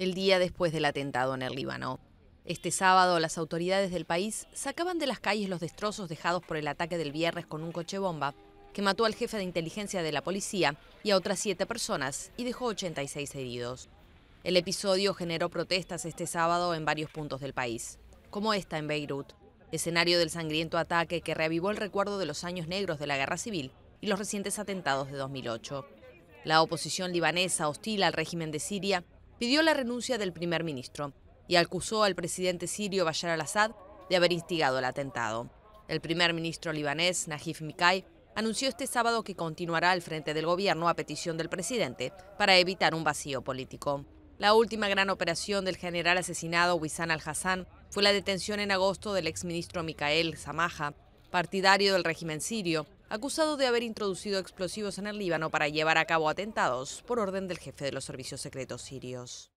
el día después del atentado en el Líbano. Este sábado las autoridades del país sacaban de las calles los destrozos dejados por el ataque del viernes con un coche bomba que mató al jefe de inteligencia de la policía y a otras siete personas y dejó 86 heridos. El episodio generó protestas este sábado en varios puntos del país, como esta en Beirut, escenario del sangriento ataque que reavivó el recuerdo de los años negros de la guerra civil y los recientes atentados de 2008. La oposición libanesa hostil al régimen de Siria pidió la renuncia del primer ministro y acusó al presidente sirio Bashar al-Assad de haber instigado el atentado. El primer ministro libanés, Najib Mikay, anunció este sábado que continuará al frente del gobierno a petición del presidente para evitar un vacío político. La última gran operación del general asesinado Wissan al-Hassan fue la detención en agosto del exministro Mikael Samaha, partidario del régimen sirio, acusado de haber introducido explosivos en el Líbano para llevar a cabo atentados por orden del jefe de los servicios secretos sirios.